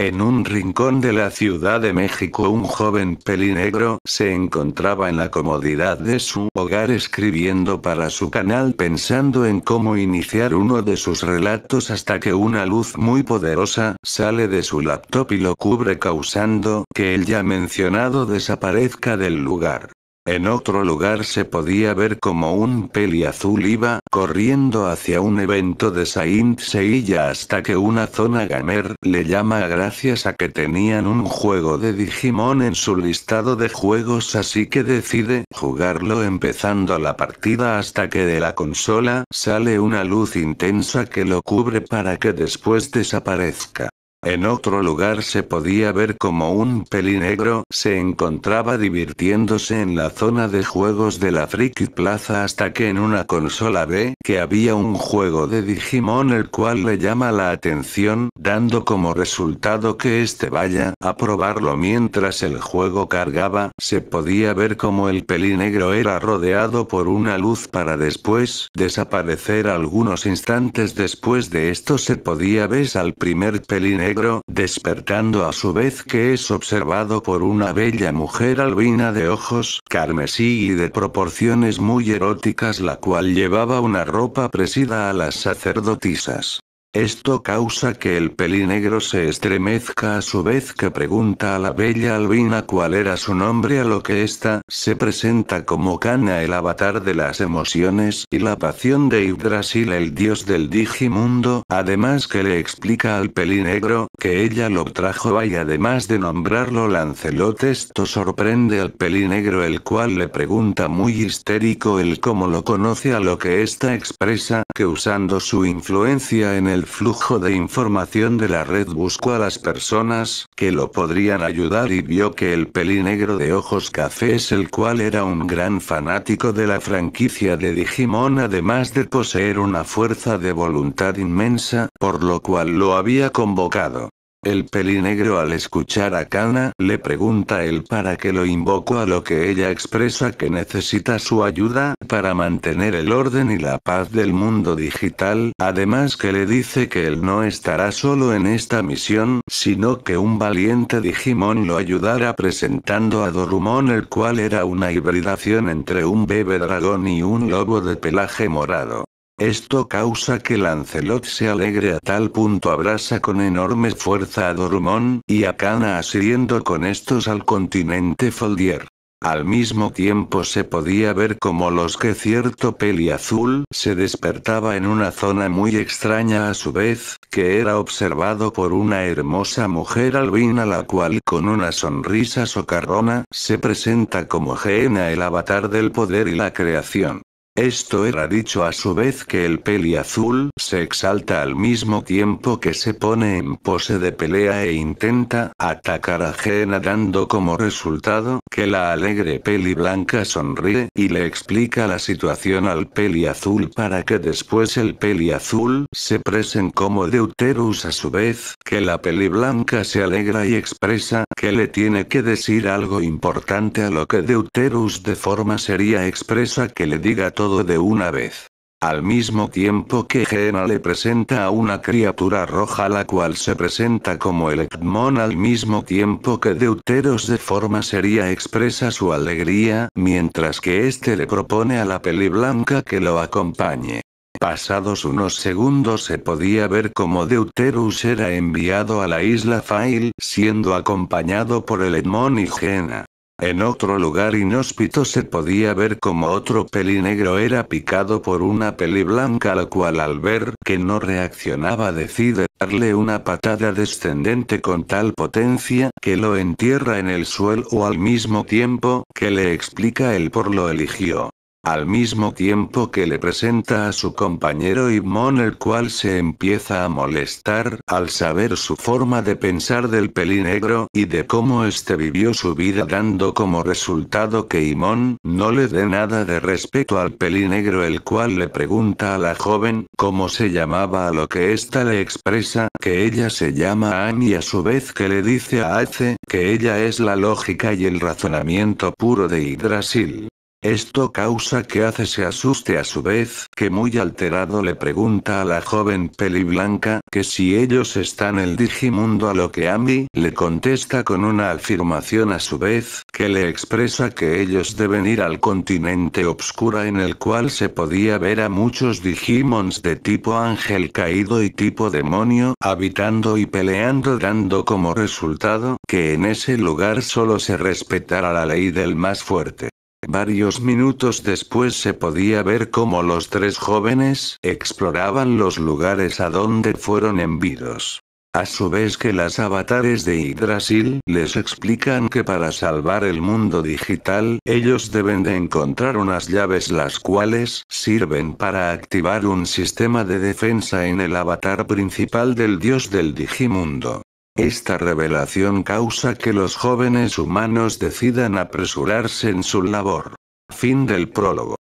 En un rincón de la Ciudad de México un joven pelinegro se encontraba en la comodidad de su hogar escribiendo para su canal pensando en cómo iniciar uno de sus relatos hasta que una luz muy poderosa sale de su laptop y lo cubre causando que el ya mencionado desaparezca del lugar. En otro lugar se podía ver como un peli azul iba corriendo hacia un evento de Saint Seilla hasta que una zona gamer le llama gracias a que tenían un juego de Digimon en su listado de juegos así que decide jugarlo empezando la partida hasta que de la consola sale una luz intensa que lo cubre para que después desaparezca. En otro lugar se podía ver como un pelinegro se encontraba divirtiéndose en la zona de juegos de la Friki Plaza hasta que en una consola B, que había un juego de Digimon el cual le llama la atención, dando como resultado que este vaya a probarlo mientras el juego cargaba, se podía ver como el negro era rodeado por una luz para después desaparecer algunos instantes después de esto se podía ver al primer negro despertando a su vez que es observado por una bella mujer albina de ojos carmesí y de proporciones muy eróticas la cual llevaba una ropa presida a las sacerdotisas. Esto causa que el pelinegro se estremezca a su vez que pregunta a la bella albina cuál era su nombre a lo que ésta se presenta como Cana el avatar de las emociones y la pasión de Yggdrasil el dios del digimundo, además que le explica al pelinegro que ella lo trajo y además de nombrarlo Lancelot esto sorprende al pelinegro el cual le pregunta muy histérico el cómo lo conoce a lo que ésta expresa que usando su influencia en el el flujo de información de la red buscó a las personas que lo podrían ayudar y vio que el negro de ojos es el cual era un gran fanático de la franquicia de Digimon además de poseer una fuerza de voluntad inmensa, por lo cual lo había convocado. El pelinegro al escuchar a Kana le pregunta el para que lo invoco a lo que ella expresa que necesita su ayuda para mantener el orden y la paz del mundo digital, además que le dice que él no estará solo en esta misión, sino que un valiente Digimon lo ayudará presentando a Dorumon el cual era una hibridación entre un bebé dragón y un lobo de pelaje morado. Esto causa que Lancelot se alegre a tal punto abraza con enorme fuerza a Dormón y a Cana asiriendo con estos al continente Foldier. Al mismo tiempo se podía ver como los que cierto peli azul se despertaba en una zona muy extraña a su vez, que era observado por una hermosa mujer albina la cual con una sonrisa socarrona se presenta como Gena el avatar del poder y la creación. Esto era dicho a su vez que el peli azul se exalta al mismo tiempo que se pone en pose de pelea e intenta atacar a Jena dando como resultado que la alegre peli blanca sonríe y le explica la situación al peli azul para que después el peli azul se presen como Deuterus a su vez que la peli blanca se alegra y expresa que le tiene que decir algo importante a lo que Deuterus de forma seria expresa que le diga todo de una vez. Al mismo tiempo que Gena le presenta a una criatura roja la cual se presenta como el Edmon al mismo tiempo que Deuteros de forma seria expresa su alegría, mientras que este le propone a la peli blanca que lo acompañe. Pasados unos segundos se podía ver como Deuterus era enviado a la isla Fail, siendo acompañado por el Edmon y Gena. En otro lugar inhóspito se podía ver como otro peli negro era picado por una peli blanca la cual al ver que no reaccionaba decide darle una patada descendente con tal potencia que lo entierra en el suelo o al mismo tiempo que le explica el por lo eligió al mismo tiempo que le presenta a su compañero Imon el cual se empieza a molestar al saber su forma de pensar del negro y de cómo este vivió su vida dando como resultado que Imón no le dé nada de respeto al negro el cual le pregunta a la joven cómo se llamaba a lo que ésta le expresa que ella se llama Anne y a su vez que le dice a Ace que ella es la lógica y el razonamiento puro de Hydrasil. Esto causa que hace se asuste a su vez, que muy alterado le pregunta a la joven peli blanca que si ellos están el Digimundo a lo que Amy le contesta con una afirmación a su vez, que le expresa que ellos deben ir al continente obscura en el cual se podía ver a muchos Digimons de tipo ángel caído y tipo demonio habitando y peleando dando como resultado que en ese lugar solo se respetara la ley del más fuerte. Varios minutos después se podía ver cómo los tres jóvenes exploraban los lugares a donde fueron envidos. A su vez que las avatares de Yggdrasil les explican que para salvar el mundo digital, ellos deben de encontrar unas llaves las cuales sirven para activar un sistema de defensa en el avatar principal del dios del digimundo. Esta revelación causa que los jóvenes humanos decidan apresurarse en su labor. Fin del prólogo.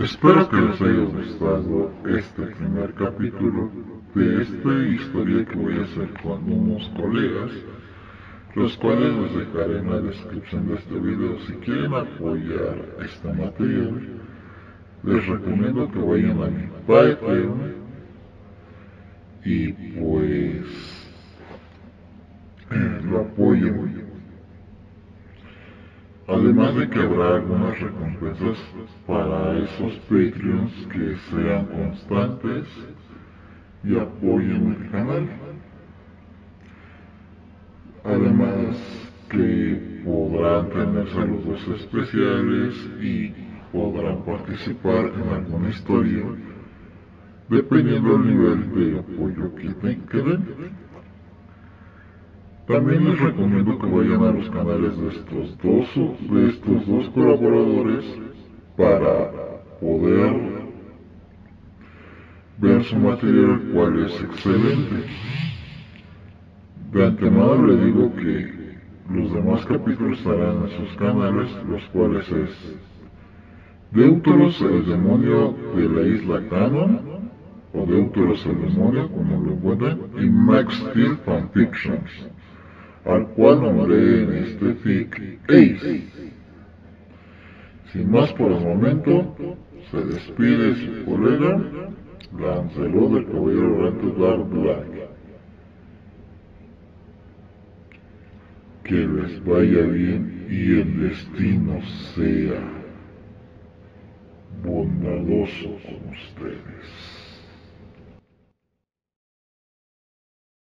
Espero que les haya gustado este primer capítulo de esta historia que voy a hacer con unos colegas, los cuales les dejaré en la descripción de este video. Si quieren apoyar esta materia les recomiendo que vayan a mi Patreon y Además de que habrá algunas recompensas para esos Patreons que sean constantes y apoyen el canal. Además que podrán tener saludos especiales y podrán participar en alguna historia dependiendo del nivel de apoyo que, den. También les recomiendo que vayan a los canales de estos dos, de estos dos colaboradores para poder ver su material, cual es excelente. De antemano le digo que los demás capítulos estarán en sus canales, los cuales es Deuteros el demonio de la isla Canon, o Deuteros el demonio, como lo encuentran, y Max Steel Fanfictions al cual nombré en este fic Ace. Sin más por el momento, se despide su colega, Lancelot de Caballero Rancho Dark Que les vaya bien y el destino sea bondadoso con ustedes.